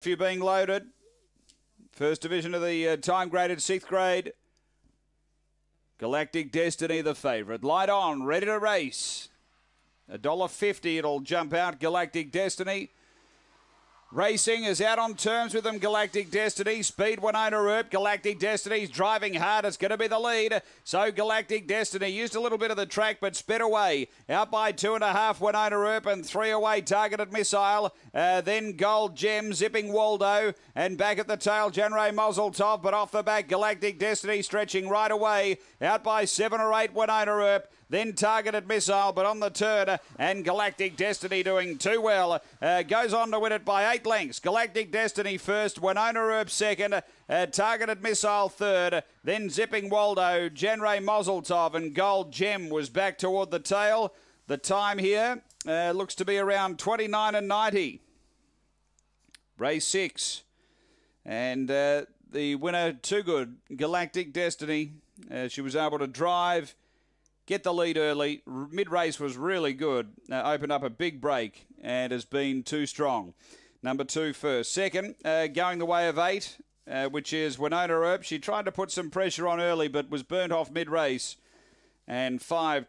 Few being loaded. First division of the uh, time graded sixth grade. Galactic Destiny, the favourite. Light on, ready to race. A dollar fifty. It'll jump out. Galactic Destiny. Racing is out on terms with them, Galactic Destiny. Speed Winona Earp. Galactic Destiny's driving hard. It's going to be the lead. So Galactic Destiny used a little bit of the track but sped away. Out by two and a half, Winona Earp and three away, Targeted Missile. Uh, then Gold Gem, zipping Waldo. And back at the tail, Janray Mozeltov. But off the back, Galactic Destiny stretching right away. Out by seven or eight, Winona Earp then targeted missile, but on the turn, and Galactic Destiny doing too well. Uh, goes on to win it by eight eight lengths. Galactic Destiny first, Winona Herb second, uh, Targeted Missile third, then Zipping Waldo, Genray Mozeltov, and Gold Gem was back toward the tail. The time here uh, looks to be around 29 and 90. Race six. And uh, the winner, Too Good, Galactic Destiny. Uh, she was able to drive get the lead early. Mid race was really good. Uh, opened up a big break and has been too strong number two first. Second, uh, going the way of eight, uh, which is Winona Earp. She tried to put some pressure on early, but was burnt off mid race. And five.